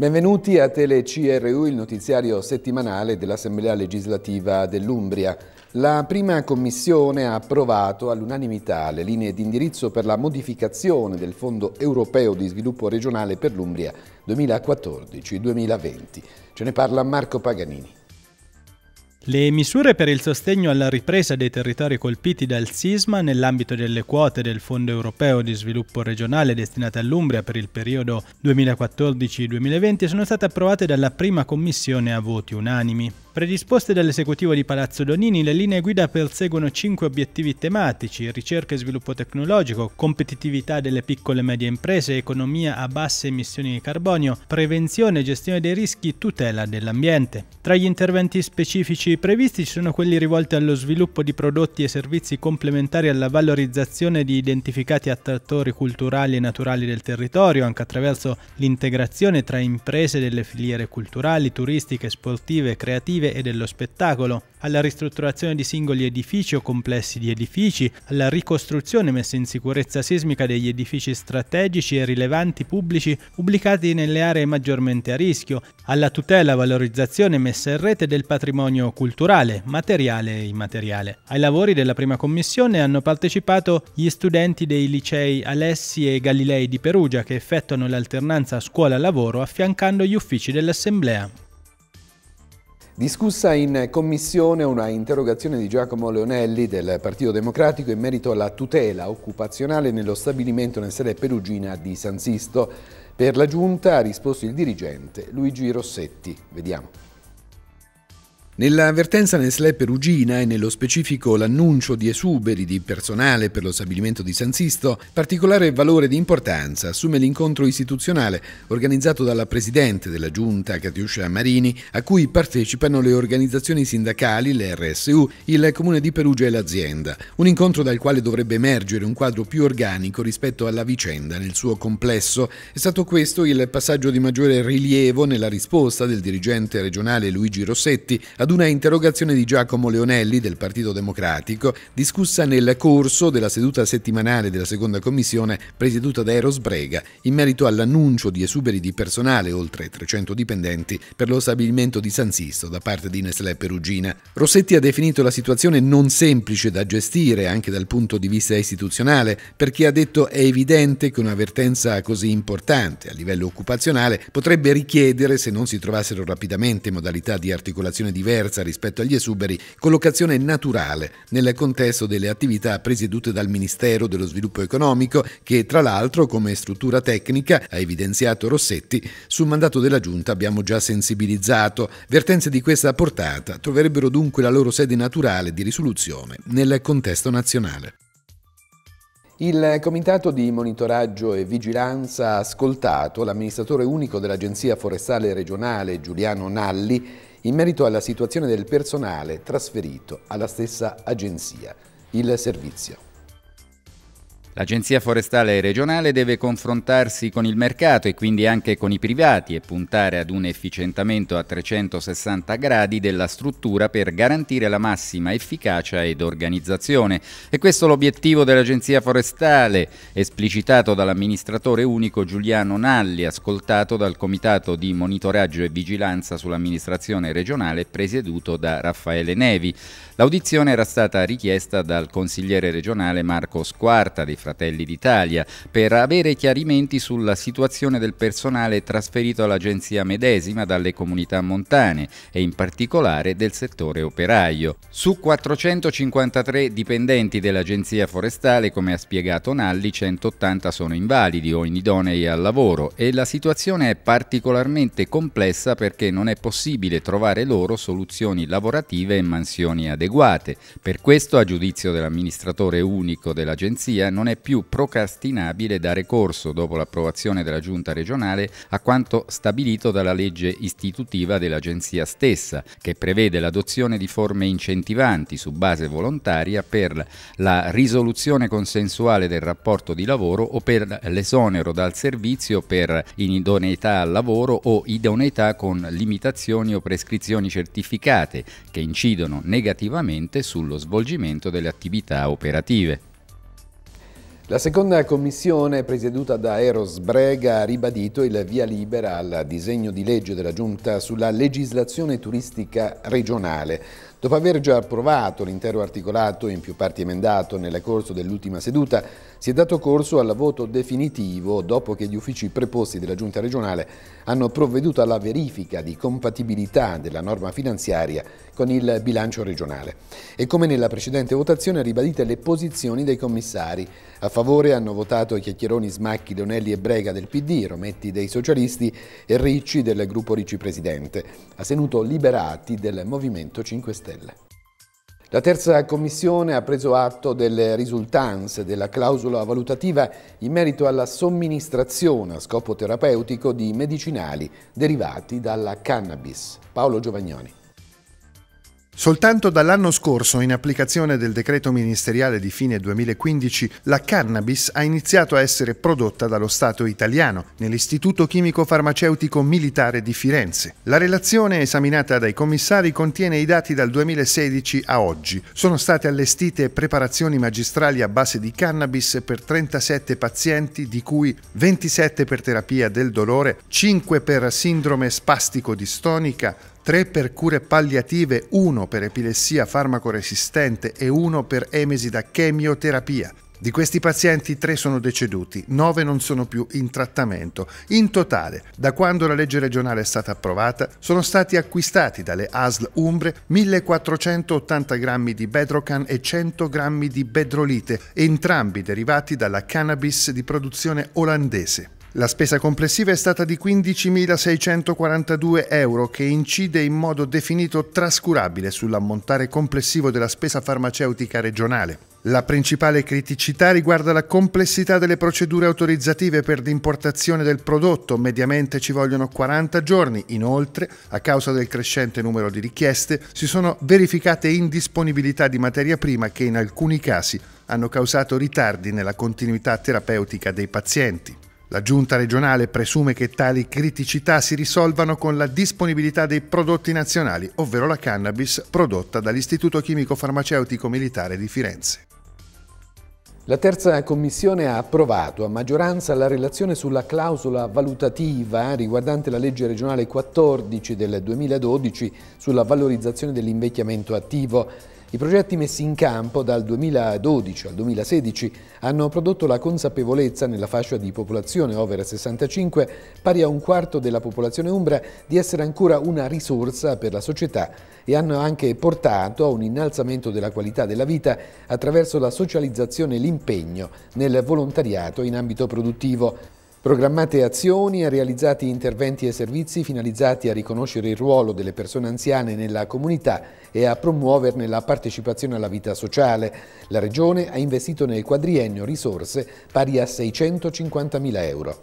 Benvenuti a TeleCRU, il notiziario settimanale dell'Assemblea legislativa dell'Umbria. La prima commissione ha approvato all'unanimità le linee di indirizzo per la modificazione del Fondo europeo di sviluppo regionale per l'Umbria 2014-2020. Ce ne parla Marco Paganini. Le misure per il sostegno alla ripresa dei territori colpiti dal sisma nell'ambito delle quote del Fondo europeo di sviluppo regionale destinate all'Umbria per il periodo 2014-2020 sono state approvate dalla prima commissione a voti unanimi. Predisposte dall'esecutivo di Palazzo Donini, le linee guida perseguono cinque obiettivi tematici, ricerca e sviluppo tecnologico, competitività delle piccole e medie imprese, economia a basse emissioni di carbonio, prevenzione e gestione dei rischi, tutela dell'ambiente. Tra gli interventi specifici previsti ci sono quelli rivolti allo sviluppo di prodotti e servizi complementari alla valorizzazione di identificati attrattori culturali e naturali del territorio, anche attraverso l'integrazione tra imprese delle filiere culturali, turistiche, sportive, creative, creative e dello spettacolo, alla ristrutturazione di singoli edifici o complessi di edifici, alla ricostruzione messa in sicurezza sismica degli edifici strategici e rilevanti pubblici ubicati nelle aree maggiormente a rischio, alla tutela e valorizzazione messa in rete del patrimonio culturale, materiale e immateriale. Ai lavori della prima commissione hanno partecipato gli studenti dei licei Alessi e Galilei di Perugia che effettuano l'alternanza scuola-lavoro affiancando gli uffici dell'Assemblea. Discussa in commissione una interrogazione di Giacomo Leonelli del Partito Democratico in merito alla tutela occupazionale nello stabilimento nel sede perugina di San Sisto. Per la giunta ha risposto il dirigente Luigi Rossetti. Vediamo. Nell'avvertenza Nestlé Perugina e nello specifico l'annuncio di esuberi di personale per lo stabilimento di San Sisto, particolare valore di importanza assume l'incontro istituzionale organizzato dalla Presidente della Giunta, Catiuscia Marini, a cui partecipano le organizzazioni sindacali, le RSU, il Comune di Perugia e l'azienda. Un incontro dal quale dovrebbe emergere un quadro più organico rispetto alla vicenda nel suo complesso. È stato questo il passaggio di maggiore rilievo nella risposta del dirigente regionale Luigi Rossetti ad ad una interrogazione di Giacomo Leonelli del Partito Democratico discussa nel corso della seduta settimanale della seconda commissione presieduta da Eros Brega in merito all'annuncio di esuberi di personale oltre 300 dipendenti per lo stabilimento di San Sisto da parte di Nestlé Perugina. Rossetti ha definito la situazione non semplice da gestire anche dal punto di vista istituzionale perché ha detto è evidente che un'avvertenza così importante a livello occupazionale potrebbe richiedere se non si trovassero rapidamente modalità di articolazione diverse terza rispetto agli esuberi, collocazione naturale nel contesto delle attività presiedute dal Ministero dello Sviluppo Economico che tra l'altro come struttura tecnica, ha evidenziato Rossetti, sul mandato della Giunta abbiamo già sensibilizzato. Vertenze di questa portata troverebbero dunque la loro sede naturale di risoluzione nel contesto nazionale. Il Comitato di Monitoraggio e Vigilanza ha ascoltato l'amministratore unico dell'Agenzia Forestale Regionale Giuliano Nalli in merito alla situazione del personale trasferito alla stessa agenzia, il servizio. L'Agenzia forestale regionale deve confrontarsi con il mercato e quindi anche con i privati e puntare ad un efficientamento a 360 gradi della struttura per garantire la massima efficacia ed organizzazione. E questo è l'obiettivo dell'Agenzia forestale, esplicitato dall'amministratore unico Giuliano Nalli, ascoltato dal Comitato di monitoraggio e vigilanza sull'amministrazione regionale presieduto da Raffaele Nevi. L'audizione era stata richiesta dal consigliere regionale Marco Squarta dei Fratelli d'Italia per avere chiarimenti sulla situazione del personale trasferito all'agenzia medesima dalle comunità montane e in particolare del settore operaio. Su 453 dipendenti dell'agenzia forestale, come ha spiegato Nalli, 180 sono invalidi o inidonei al lavoro e la situazione è particolarmente complessa perché non è possibile trovare loro soluzioni lavorative e mansioni adeguate adeguate. Per questo, a giudizio dell'amministratore unico dell'Agenzia, non è più procrastinabile dare corso, dopo l'approvazione della Giunta regionale, a quanto stabilito dalla legge istitutiva dell'Agenzia stessa, che prevede l'adozione di forme incentivanti su base volontaria per la risoluzione consensuale del rapporto di lavoro o per l'esonero dal servizio per inidoneità al lavoro o idoneità con limitazioni o prescrizioni certificate che incidono negativamente esclusivamente sullo svolgimento delle attività operative. La seconda commissione, presieduta da Eros Brega, ha ribadito il via libera al disegno di legge della Giunta sulla legislazione turistica regionale. Dopo aver già approvato l'intero articolato in più parti emendato nel corso dell'ultima seduta, si è dato corso al voto definitivo dopo che gli uffici preposti della Giunta regionale hanno provveduto alla verifica di compatibilità della norma finanziaria con il bilancio regionale. E come nella precedente votazione ribadite le posizioni dei commissari. A favore hanno votato Chiacchieroni, Smacchi, Leonelli e Brega del PD, Rometti dei Socialisti e Ricci del gruppo Ricci Presidente, senuto liberati del Movimento 5 Stelle. La terza commissione ha preso atto delle risultanze della clausola valutativa in merito alla somministrazione a scopo terapeutico di medicinali derivati dalla cannabis. Paolo Giovagnoni. Soltanto dall'anno scorso, in applicazione del decreto ministeriale di fine 2015, la cannabis ha iniziato a essere prodotta dallo Stato italiano nell'Istituto Chimico Farmaceutico Militare di Firenze. La relazione esaminata dai commissari contiene i dati dal 2016 a oggi. Sono state allestite preparazioni magistrali a base di cannabis per 37 pazienti, di cui 27 per terapia del dolore, 5 per sindrome spastico-distonica, 3 per cure palliative, 1 per epilessia farmacoresistente e 1 per emesi da chemioterapia. Di questi pazienti 3 sono deceduti, 9 non sono più in trattamento. In totale, da quando la legge regionale è stata approvata, sono stati acquistati dalle ASL Umbre 1480 grammi di Bedrocan e 100 grammi di Bedrolite, entrambi derivati dalla cannabis di produzione olandese. La spesa complessiva è stata di 15.642 euro che incide in modo definito trascurabile sull'ammontare complessivo della spesa farmaceutica regionale. La principale criticità riguarda la complessità delle procedure autorizzative per l'importazione del prodotto, mediamente ci vogliono 40 giorni. Inoltre, a causa del crescente numero di richieste, si sono verificate indisponibilità di materia prima che in alcuni casi hanno causato ritardi nella continuità terapeutica dei pazienti. La giunta regionale presume che tali criticità si risolvano con la disponibilità dei prodotti nazionali, ovvero la cannabis prodotta dall'Istituto Chimico Farmaceutico Militare di Firenze. La terza commissione ha approvato a maggioranza la relazione sulla clausola valutativa riguardante la legge regionale 14 del 2012 sulla valorizzazione dell'invecchiamento attivo. I progetti messi in campo dal 2012 al 2016 hanno prodotto la consapevolezza nella fascia di popolazione over 65, pari a un quarto della popolazione umbra, di essere ancora una risorsa per la società e hanno anche portato a un innalzamento della qualità della vita attraverso la socializzazione e l'impegno nel volontariato in ambito produttivo. Programmate azioni, e realizzati interventi e servizi finalizzati a riconoscere il ruolo delle persone anziane nella comunità e a promuoverne la partecipazione alla vita sociale. La Regione ha investito nel quadriennio risorse pari a 650.000 euro.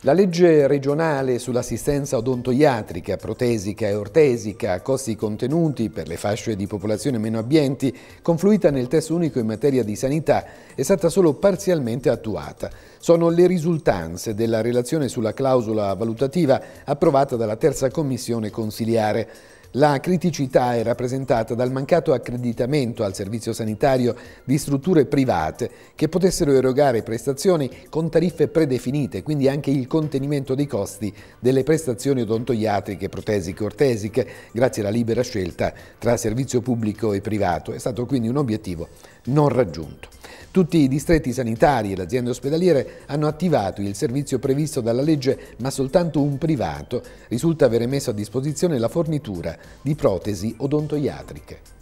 La legge regionale sull'assistenza odontoiatrica, protesica e ortesica a costi contenuti per le fasce di popolazione meno abbienti, confluita nel testo unico in materia di sanità, è stata solo parzialmente attuata. Sono le risultanze della relazione sulla clausola valutativa approvata dalla terza commissione consiliare. La criticità è rappresentata dal mancato accreditamento al servizio sanitario di strutture private che potessero erogare prestazioni con tariffe predefinite, quindi anche il contenimento dei costi delle prestazioni odontoiatriche, protesiche, ortesiche, grazie alla libera scelta tra servizio pubblico e privato. È stato quindi un obiettivo non raggiunto. Tutti i distretti sanitari e le aziende ospedaliere hanno attivato il servizio previsto dalla legge, ma soltanto un privato risulta avere messo a disposizione la fornitura di protesi odontoiatriche.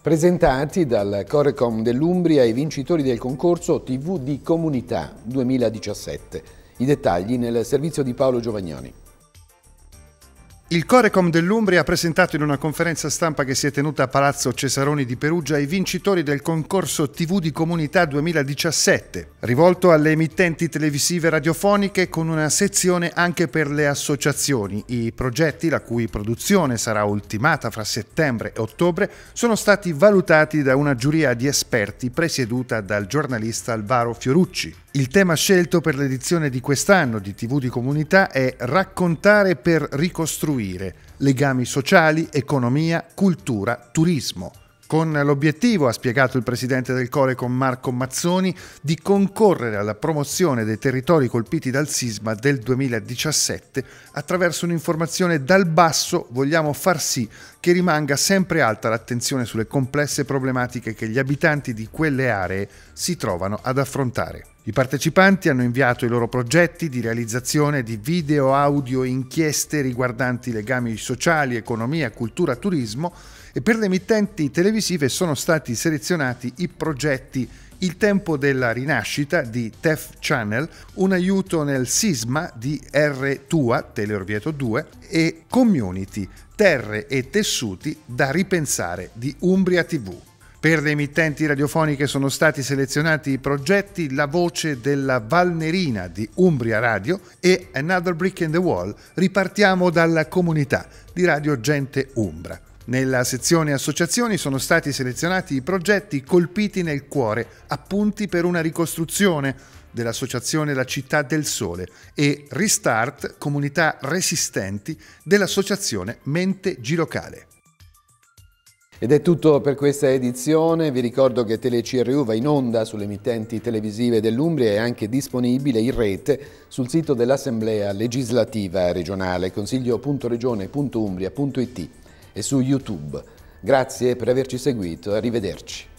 Presentati dal Corecom dell'Umbria i vincitori del concorso TV di Comunità 2017. I dettagli nel servizio di Paolo Giovagnoni. Il Corecom dell'Umbria ha presentato in una conferenza stampa che si è tenuta a Palazzo Cesaroni di Perugia i vincitori del concorso TV di Comunità 2017, rivolto alle emittenti televisive radiofoniche con una sezione anche per le associazioni. I progetti, la cui produzione sarà ultimata fra settembre e ottobre, sono stati valutati da una giuria di esperti presieduta dal giornalista Alvaro Fiorucci. Il tema scelto per l'edizione di quest'anno di TV di Comunità è Raccontare per ricostruire legami sociali, economia, cultura, turismo con l'obiettivo, ha spiegato il presidente del Core con Marco Mazzoni, di concorrere alla promozione dei territori colpiti dal sisma del 2017 attraverso un'informazione dal basso vogliamo far sì che rimanga sempre alta l'attenzione sulle complesse problematiche che gli abitanti di quelle aree si trovano ad affrontare. I partecipanti hanno inviato i loro progetti di realizzazione di video, audio, inchieste riguardanti legami sociali, economia, cultura, turismo e per le emittenti televisive sono stati selezionati i progetti il tempo della rinascita di Tef Channel, un aiuto nel sisma di R Tua, Teleorvieto 2, e Community, terre e tessuti da ripensare di Umbria TV. Per le emittenti radiofoniche sono stati selezionati i progetti La voce della Valnerina di Umbria Radio e Another Brick in the Wall, Ripartiamo dalla comunità di Radio Gente Umbra. Nella sezione associazioni sono stati selezionati i progetti colpiti nel cuore, appunti per una ricostruzione dell'associazione La Città del Sole e Restart Comunità Resistenti dell'associazione Mente Girocale. Ed è tutto per questa edizione, vi ricordo che TeleCRU va in onda sulle emittenti televisive dell'Umbria e è anche disponibile in rete sul sito dell'Assemblea Legislativa Regionale consiglio.regione.umbria.it e su YouTube. Grazie per averci seguito, arrivederci.